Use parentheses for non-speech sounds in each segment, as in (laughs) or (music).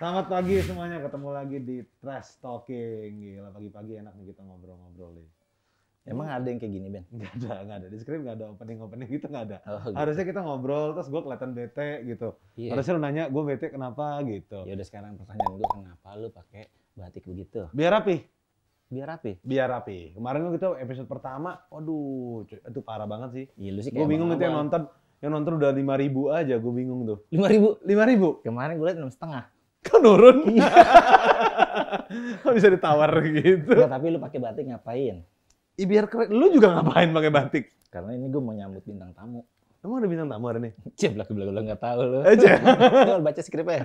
Selamat pagi semuanya, ketemu lagi di Trash Talking. Gila, pagi-pagi enak nih kita ngobrol-ngobrol nih. Emang hmm. ada yang kayak gini, Ben? (laughs) Gak ada, gak ada. Di script gak ada opening-opening gitu, gak ada. Oh, gitu. Harusnya kita ngobrol, terus gue kelihatan bete gitu. Yeah. Harusnya lu nanya, gue bete kenapa gitu. Ya udah sekarang pertanyaan gue, kenapa lu pakai batik begitu? Biar rapi. Biar rapi? Biar rapi. Kemarin kan kita episode pertama, waduh, itu parah banget sih. Iya, lu sih Gue bingung gitu yang nonton, yang nonton udah lima ribu aja, gue bingung tuh. Lima ribu? Lima ribu. Kemarin gue liat enam setengah kok nurun? Iya. (laughs) Kok bisa ditawar gitu? Nggak, tapi lu pakai batik ngapain? Ih, biar keren. Lu juga ngapain pakai batik? Karena ini gue mau nyambut bintang tamu. Emang ada bintang tamu hari ini? (laughs) Cep, belakang belakang nggak tahu lu. Eh, Aja. (laughs) Lu baca skripnya.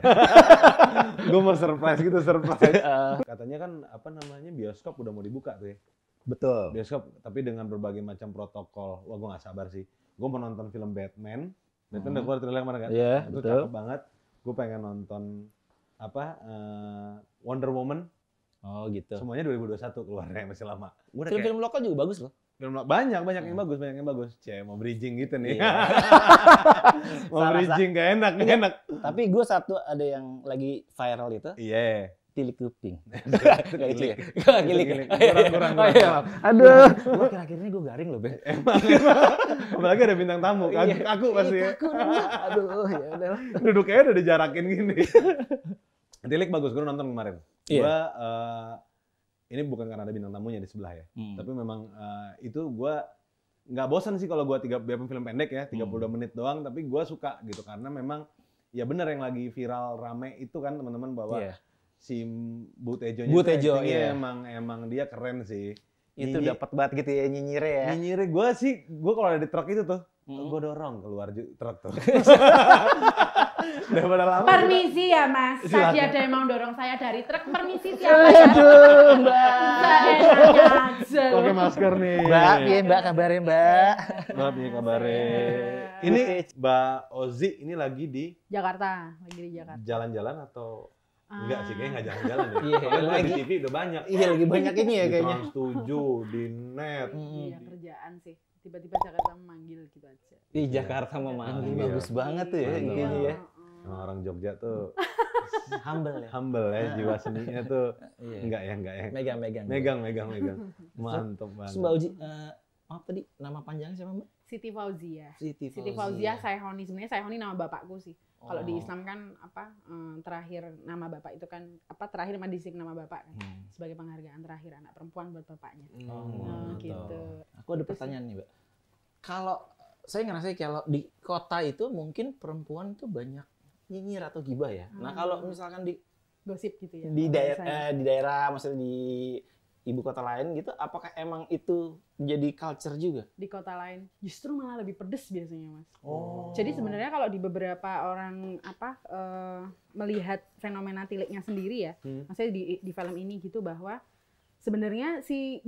gue mau surprise gitu, surprise. Eh. Katanya kan apa namanya bioskop udah mau dibuka tuh ya. Betul. Bioskop tapi dengan berbagai macam protokol. Wah, gue nggak sabar sih. Gue mau nonton film Batman. Batman hmm. udah keluar trailer kemarin kan? Iya, yeah, Itu betul. cakep banget. Gue pengen nonton apa uh, Wonder Woman. Oh gitu. Semuanya 2021 keluarnya masih lama. Film-film kayak... lokal juga bagus loh. Film banyak banyak hmm. yang bagus banyak yang bagus. Cie mau bridging gitu nih. Iya. (laughs) mau bridging gak enak gak iya. enak. Tapi gue satu ada yang lagi viral itu. Iya. Yeah tilik kuping. (laughs) Tilik. Ya. Ya. Tilik. Kurang kurang. Oh, iya. Aduh, gua kira ini gue garing loh, Be. (laughs) Emang, Apalagi ada bintang tamu kan. Iya. Kaku pasti Iya, ya. Kaku. Aduh, oh, ya udahlah. Duduknya udah dijarakin gini. (laughs) tilik bagus, gue nonton kemarin. Iya. Gua uh, ini bukan karena ada bintang tamunya di sebelah ya. Hmm. Tapi memang uh, itu gua nggak bosan sih kalau gua tiga biarpun film pendek ya, 32 hmm. menit doang, tapi gua suka gitu karena memang ya benar yang lagi viral rame itu kan teman-teman bahwa yeah si Butejo Butejo iya. emang emang dia keren sih itu dapat banget gitu ya nyinyirnya ya nyinyirnya gue sih gue kalau ada di truk itu tuh hmm. gue dorong keluar truk tuh (laughs) lama. Permisi ya mas, tadi ada yang mau dorong saya dari truk. Permisi siapa ya? Aduh mbak. Oke masker nih. Mbak, iya mbak kabarin mbak. Mbak ya kabarin. Ini mbak Ozi ini lagi di Jakarta, lagi di Jakarta. Jalan-jalan atau Enggak sih, kayaknya nggak jalan-jalan ya. (laughs) Iya, Soalnya lagi, di TV udah banyak. Iya, lagi banyak ini ya kayaknya. Di Trans di Net. Iya, kerjaan sih. Tiba-tiba Jakarta memanggil gitu aja. Ih, Jakarta memanggil. Iya. Iya, bagus banget tuh ya ini gitu ya. Nah, orang Jogja tuh (laughs) humble ya. Humble ya, jiwa seninya tuh iya. enggak ya, enggak ya. Megang, megang. Megang, megang, megang. (laughs) Mantap banget. Mbak Uji, eh, maaf tadi nama panjangnya siapa Mbak? Siti Fauzia. Siti Fauzia. Siti Fauzia Saihoni sebenarnya Honi nama bapakku sih. Oh. Kalau di oh. Islam kan apa eh, terakhir nama bapak itu kan apa terakhir madisik nama bapak kan hmm. sebagai penghargaan terakhir anak perempuan buat bapaknya. Hmm. Oh, oh gitu. Aku ada pertanyaan nih, Mbak. Kalau saya ngerasa kalau di kota itu mungkin perempuan tuh banyak nyinyir atau gibah ya. Nah, hmm. Nah, kalau misalkan di gosip gitu ya. Di daerah eh, di daerah maksudnya di ibu kota lain gitu apakah emang itu jadi culture juga di kota lain justru malah lebih pedes biasanya mas oh. jadi sebenarnya kalau di beberapa orang apa uh, melihat fenomena tiliknya sendiri ya hmm. maksudnya di di film ini gitu bahwa sebenarnya si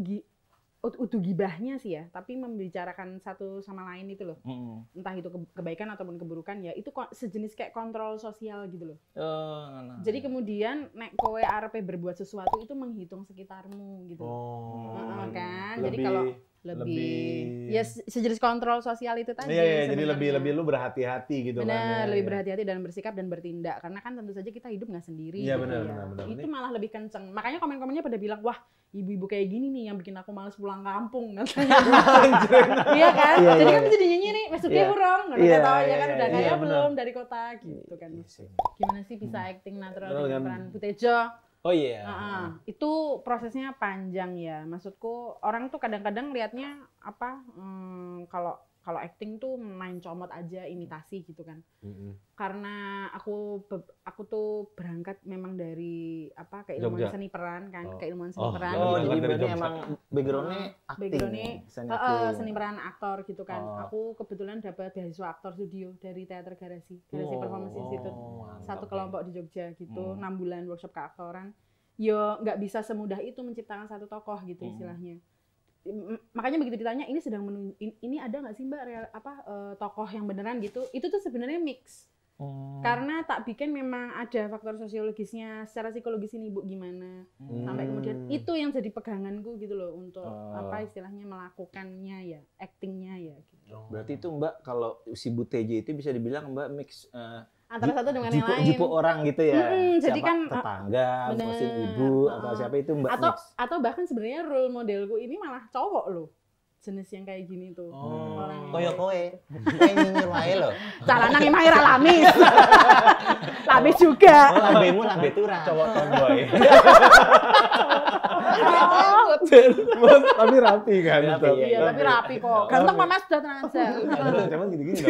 utuh gibahnya sih ya, tapi membicarakan satu sama lain itu loh. Mm. Entah itu kebaikan ataupun keburukan ya, itu sejenis kayak kontrol sosial gitu loh. Oh, nah, nah Jadi iya. kemudian nek kowe arepe berbuat sesuatu itu menghitung sekitarmu gitu. Oh, nah, kan. Lebih... Jadi kalau lebih, lebih ya sejenis kontrol sosial itu tadi. Iya, iya jadi lebih lebih lu berhati-hati gitu bener, kan. Benar, iya, lebih iya. berhati-hati dan bersikap dan bertindak karena kan tentu saja kita hidup nggak sendiri. Iya, gitu benar, ya. benar, benar. Itu benar. malah lebih kenceng. Makanya komen-komennya pada bilang, "Wah, ibu-ibu kayak gini nih yang bikin aku males pulang kampung (laughs) iya kan? Iya, kan ya, jadi ya, kan jadi nyanyi nih, maksudnya kurang. ya. udah yeah, tahu ya kan udah kaya belum dari kota gitu kan. Gimana sih bisa hmm. acting natural dengan kan. peran Putejo? Oh iya. Yeah. Uh -uh. Itu prosesnya panjang ya. Maksudku orang tuh kadang-kadang liatnya apa? Hmm, kalau kalau acting tuh main comot aja imitasi gitu kan mm-hmm. karena aku aku tuh berangkat memang dari apa keilmuan Jogja. seni peran kan oh. keilmuan seni oh. peran oh, gitu. jadi memang backgroundnya acting backgroundnya seni, uh, uh, seni peran aktor gitu kan oh. aku kebetulan dapat beasiswa aktor studio dari teater garasi garasi oh. performance institute oh, satu ya. kelompok di Jogja gitu hmm. enam hmm. bulan workshop keaktoran yo nggak bisa semudah itu menciptakan satu tokoh gitu hmm. istilahnya makanya begitu ditanya ini sedang menunggu ini ada nggak sih mbak real, apa uh, tokoh yang beneran gitu itu tuh sebenarnya mix Hmm. Karena tak bikin memang ada faktor sosiologisnya, secara psikologis ini ibu gimana hmm. sampai kemudian itu yang jadi peganganku gitu loh untuk oh. apa istilahnya melakukannya ya, actingnya ya. Gitu. Oh. Berarti itu Mbak kalau si Bu TJ itu bisa dibilang Mbak mix uh, antara satu dengan jipo, yang lain. Jipo orang gitu ya. Hmm, siapa jadi kan ah, tetangga, mesin ibu uh, atau ah. siapa itu mbak. Atau mix. atau bahkan sebenarnya role modelku ini malah cowok loh jenis yang kayak gini tuh. Oh. koyo koe, Kowe (laughs) nyinyir wae lho. Calanan emang ora lamis. (laughs) lamis juga. Oh, lambemu lambe turah. Cowok tomboy. (laughs) tapi rapi kan Iya, tapi rapi kok. Ganteng mama sudah tenang aja. Cuman gini-gini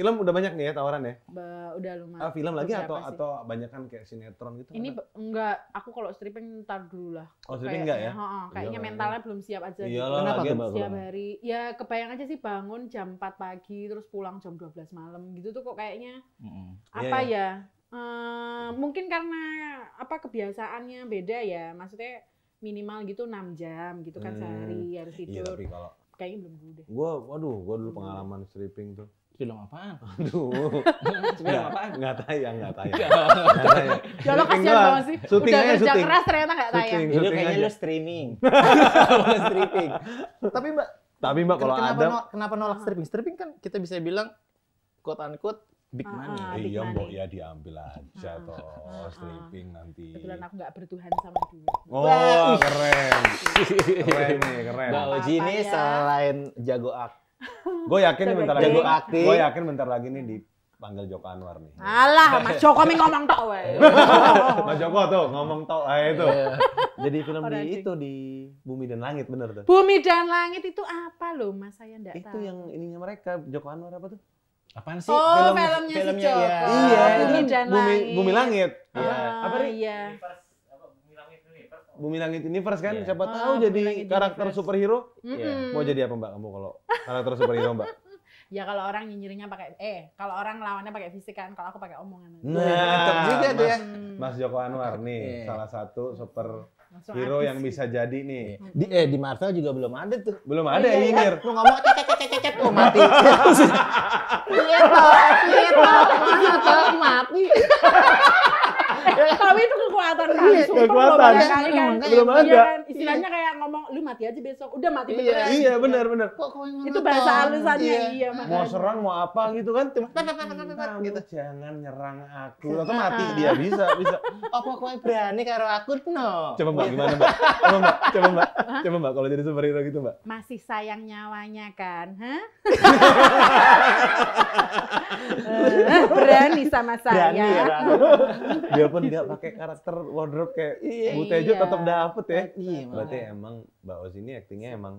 film udah banyak nih ya tawaran ya? Ba, udah lumayan. Ah, film lagi atau sih? atau kan kayak sinetron gitu? Ini enggak, aku kalau stripping ntar dulu lah. Oh, stripping enggak ya? Heeh, kayaknya Iyalah, mentalnya ya. belum siap aja. Iya gitu. Kenapa tuh, Siap hari. Ya kebayang aja sih bangun jam 4 pagi terus pulang jam 12 malam gitu tuh kok kayaknya. Mm -hmm. Apa yeah, iya. ya? ya? Uh, mungkin karena apa kebiasaannya beda ya. Maksudnya minimal gitu 6 jam gitu kan hmm. sehari harus iya, tidur. Iya, tapi kalau Kayaknya belum dulu deh. Gua, waduh, gua dulu pengalaman stripping tuh. Film apaan? Aduh. (laughs) Film apaan? Enggak tayang, enggak tayang. Enggak (laughs) ya, ya lo kasihan banget sih. Syuting Udah aja, kerja syuting. keras ternyata enggak tayang. Itu kayaknya aja. streaming. lo (laughs) streaming. Tapi Mbak, tapi Mbak kalau ada kenapa nolak stripping? Stripping kan kita bisa bilang quote unquote big ah, money. Uh, big iya mbok ya diambil aja uh, toh uh, stripping nanti. Kebetulan aku nggak bertuhan sama duit. Oh Wah. keren, keren nih (laughs) keren. Mbak Oji ini ya. selain jago ak, (laughs) gue yakin nih bentar lagi. Gue yakin bentar lagi nih dipanggil Joko Anwar nih. Alah, Mas Joko mi ngomong tau (laughs) ya. Mas Joko tuh ngomong tau ae itu. Jadi film di itu di Bumi dan Langit bener tuh. Bumi dan Langit itu apa loh Mas saya ndak tahu. Itu yang ininya mereka Joko Anwar apa tuh? Apaan sih? Oh, film, filmnya, filmnya si iya. Joko. Ya. Iya, oh, Bumi Bumi, Langit. Bumi Langit. Ah, ya. Apa nih? Iya. Bumi Langit Universe kan, yeah. siapa oh, tahu jadi karakter Universe. superhero. Mm -hmm. Mau jadi apa Mbak kamu kalau karakter superhero Mbak? (laughs) ya kalau orang nyinyirnya pakai eh kalau orang lawannya pakai fisik kan, kalau aku pakai omongan. Nah, nah juga mas, ya. Hmm. Mas Joko Anwar nih, yeah. salah satu super Langsung hero yang bisa jadi nih. Iya. Di, eh di Marvel juga belum ada tuh. Belum oh ada iya, ya Ingir. Lu ngomong cek cek cek cek oh, mati. Gitu, (laughs) iya gitu mati. Tapi itu kekuatan kan. Kekuatan. Belum ada istilahnya iya. kayak ngomong lu mati aja besok udah mati iya, beneran iya, iya benar benar itu bahasa halusannya iya, iya mau serang mau apa gitu kan cuma gitu. jangan nyerang aku atau mati dia bisa bisa (laughs) apa kau berani karo aku no coba mbak gimana mbak coba mbak coba mbak coba mbak kalau jadi superhero gitu mbak masih sayang nyawanya kan hah (laughs) eh, berani sama saya berani ya, dia pun nggak pakai karakter wardrobe kayak iya. butejo juga tetap dapet ya iya Iya. Berarti emang Mbak Ozi ini aktingnya emang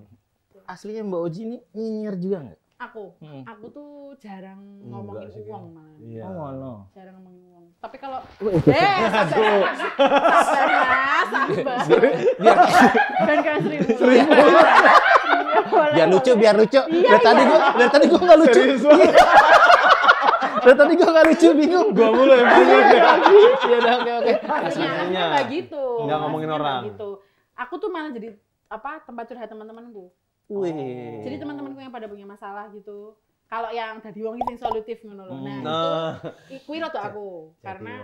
aslinya Mbak Ozi ini nyinyir juga nggak? Aku, hmm. aku tuh jarang ngomongin uang malah. Iya. Oh, no. Jarang ngomongin uang. Tapi kalau eh sabar, (laughs) sabar, Dan kan seribu. Biar lucu, biar lucu. Iya, dari iya. tadi gua, dari tadi gua nggak lucu. (laughs) Dari tadi gua nggak lucu, bingung. Gua mulu yang bingung. Iya, oke oke. Aslinya nggak iya. gitu. Nggak ngomongin orang. Gitu aku tuh malah jadi apa tempat curhat teman-temanku. Oh. Jadi teman-temanku yang pada punya masalah gitu. Kalau yang dadi wong yang solutif ngono Nah, hmm. itu nah. kuwi tuh aku jadi karena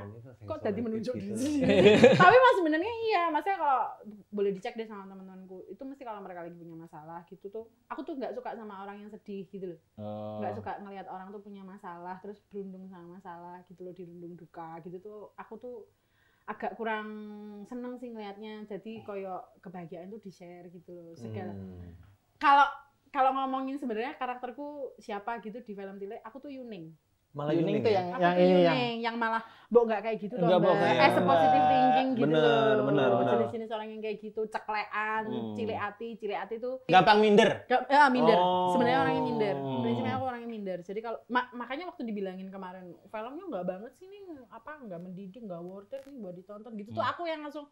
kok tadi menunjuk gitu. di (laughs) Tapi mas sebenarnya iya, maksudnya kalau boleh dicek deh sama teman-temanku, itu mesti kalau mereka lagi punya masalah gitu tuh, aku tuh nggak suka sama orang yang sedih gitu loh. Oh. Nggak oh. suka ngelihat orang tuh punya masalah terus berundung sama masalah gitu loh, dirundung duka gitu tuh aku tuh agak kurang seneng sih ngelihatnya jadi koyo kebahagiaan tuh di share gitu loh segala hmm. kalau hmm. kalau ngomongin sebenarnya karakterku siapa gitu di film Tile aku tuh Yuning malah Yuning itu ya? yang yang ini yang, yang malah Mbok nggak kayak gitu toh, Mbak. Iya. Eh, positive thinking gitu bener, loh. Bener, bener. Jenis-jenis orang yang kayak gitu, ceklean, hmm. cileati tuh. gampang minder. Gak, ya, eh, minder. Oh. Sebenarnya orang yang minder. Prinsipnya aku orang yang minder. Jadi kalau makanya waktu dibilangin kemarin, filmnya nggak banget sih nih, apa nggak mendidik, nggak worth it nih buat ditonton gitu tuh hmm. aku yang langsung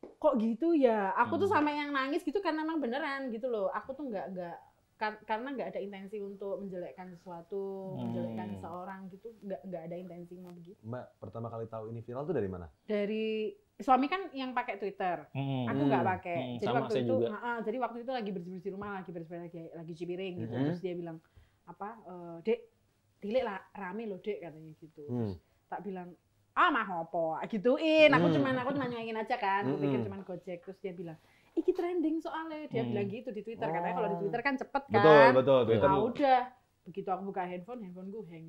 kok gitu ya. Aku tuh hmm. sama yang nangis gitu karena emang beneran gitu loh. Aku tuh nggak nggak kar karena nggak ada intensi untuk menjelekkan sesuatu, hmm. menjelekkan seorang gitu, nggak nggak ada intensinya begitu. Mbak, pertama kali tahu ini viral tuh dari mana? Dari suami kan yang pakai Twitter, hmm, aku nggak pakai. Hmm, jadi waktu itu, juga. Uh, jadi waktu itu lagi bersih-bersih rumah, lagi bersih lagi lagi cibiring, gitu, hmm. terus dia bilang apa, uh, dek, tilik lah rame loh dek katanya gitu. Hmm. Tak bilang ah mah apa gituin, aku hmm. cuman aku cuma nyanyiin aja kan, aku pikir hmm. cuma gojek, terus dia bilang iki trending soalnya dia hmm. bilang gitu di Twitter oh. katanya kalau di oh. Twitter kan cepet kan betul betul Twitter nah, udah begitu aku buka handphone handphone gue hang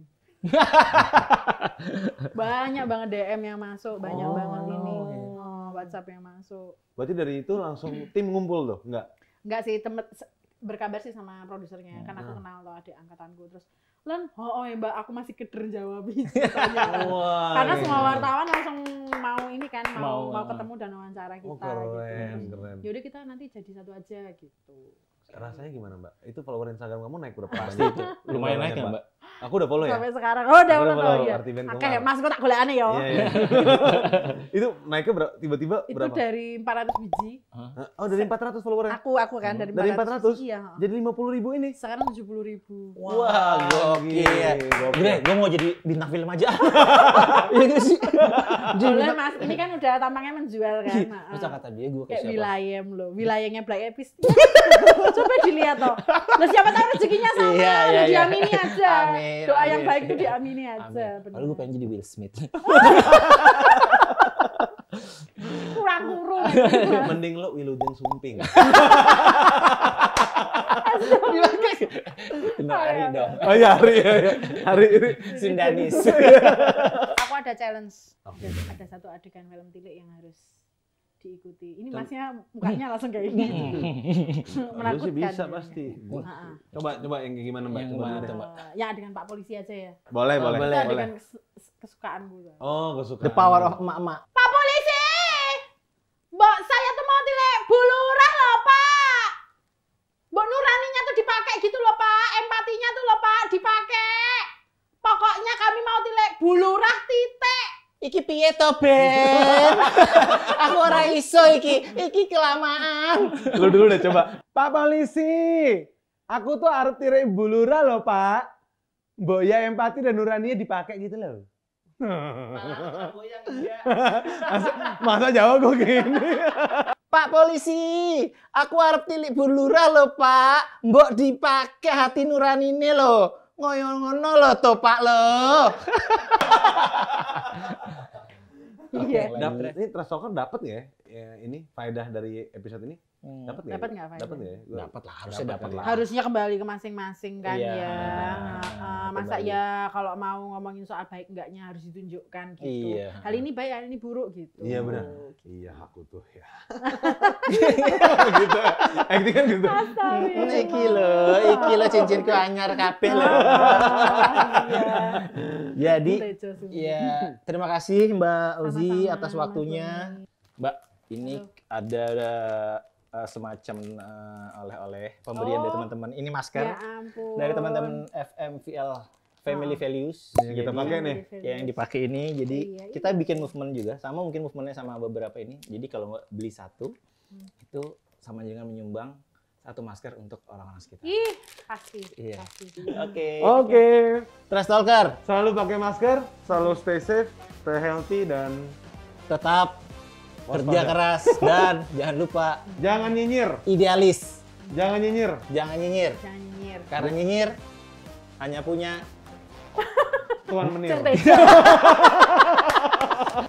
(laughs) banyak banget DM yang masuk banyak oh, banget ini oh, WhatsApp yang masuk berarti dari itu langsung tim ngumpul loh enggak enggak sih temen berkabar sih sama produsernya hmm. kan aku ah. kenal loh adik angkatanku terus Lan, oh, oh ya mbak, aku masih keder jawab oh, Karena iya. semua wartawan langsung mau ini kan, mau, mau, mau ah. ketemu dan wawancara oh, kita. Oh, keren, gitu. keren. Yaudah kita nanti jadi satu aja gitu. Rasanya gimana mbak? Itu follower Instagram kamu naik berapa? (laughs) Pasti itu. Lumayan naik ya mbak? Aku udah follow ya. Sampai sekarang. Oh, udah follow. Ya. Oke, okay, Mas kok tak golekane ya. Iya, iya. (laughs) itu naiknya ber tiba-tiba berapa? Itu dari 400 biji. Huh? Oh, dari 400 follower Aku aku kan hmm. dari 400. Dari 400. Iya. Jadi 50 ribu ini. Sekarang 70 ribu. Wah, wow, gokil. Gue gue mau jadi bintang film aja. (laughs) Iya gak sih? Boleh Mas, ini kan udah tampangnya menjual kan. Masa iya. kata dia gue kayak siapa? Wilayem loh. Wilayahnya Black Epis. (laughs) Coba dilihat toh. Lah siapa tahu rezekinya sama. Iya, iya, iya, Diamini aja. Amin amin. Doa yang baik itu (laughs) diamini aja. Lalu gue pengen jadi Will Smith. (laughs) Kurang kurung. (laughs) Mending lo Willudin Sumping. Bilang Ari dong. Oh iya, Ari. Iya, iya. Ari ini. Sundanis. Aku ada challenge. Ada satu adegan film tilik yang harus diikuti. Ini masnya mukanya langsung kayak gitu. (laughs) Menakutkan. Sih bisa ya. pasti. coba coba yang gimana Mbak? Yang coba, gimana, coba. Eh, ya dengan Pak Polisi aja ya. Boleh, boleh boleh. boleh. Dengan kesukaan gue. Oh, kesukaan. The power of emak-emak. Pak Polisi! Mbak, saya tuh mau dilek bulurah loh, Pak. Mbak nuraninya tuh dipakai gitu loh, Pak. Empatinya tuh loh, Pak, dipakai. Pokoknya kami mau dilek bulurah titik. Iki piye to, Ben? (laughs) Aku ora iso iki. Iki kelamaan. Lu dulu deh coba. Pak polisi, aku tuh arep tirai bulura loh, Pak. Mbok ya empati dan nuraninya dipakai gitu loh. aku yang masa, jawab gue gini? Pak polisi, aku arep tilik bulura loh, Pak. Mbok dipakai hati nurani ini loh. Ngoyo ngono loh, tuh Pak loh. (laughs) Iya. Ya. ini Trust talker dapat ya, ya ini faedah dari episode ini? Hmm. Dapat nggak? Dapat ya? nggak? Dapat ya? Dapat lah. Harusnya dapat ya. lah. Harusnya kembali ke masing-masing kan iya. ya. nah, masa kembali. ya kalau mau ngomongin soal baik enggaknya harus ditunjukkan gitu. Iya. Hal ini baik, hal ini buruk gitu. Iya benar. Gitu. Iya aku tuh ya. (laughs) gitu. Acting eh, gitu kan gitu. Iki lo, iki lo cincinku anyar kabeh lo. Jadi, iya. ya iya. terima kasih Mbak Uzi atas waktunya. Mbak, ini ada uh, semacam uh, oleh-oleh pemberian oh, dari teman-teman. Ini masker ya dari teman-teman FMVL Family oh. Values. Yang kita pakai nih. Ya, yang dipakai ini. Jadi oh, iya, iya. kita bikin movement juga. Sama mungkin movementnya sama beberapa ini. Jadi kalau beli satu hmm. itu sama dengan menyumbang satu masker untuk orang-orang sekitar. Ih, kasih Iya. Oke. Oke. Trust Selalu pakai masker, selalu stay safe, stay healthy dan tetap Kerja keras dan jangan lupa jangan nyinyir. Idealis. Jangan nyinyir. Jangan nyinyir. Jangan nyinyir. Karena nyinyir hanya punya Tuan menir. (laughs)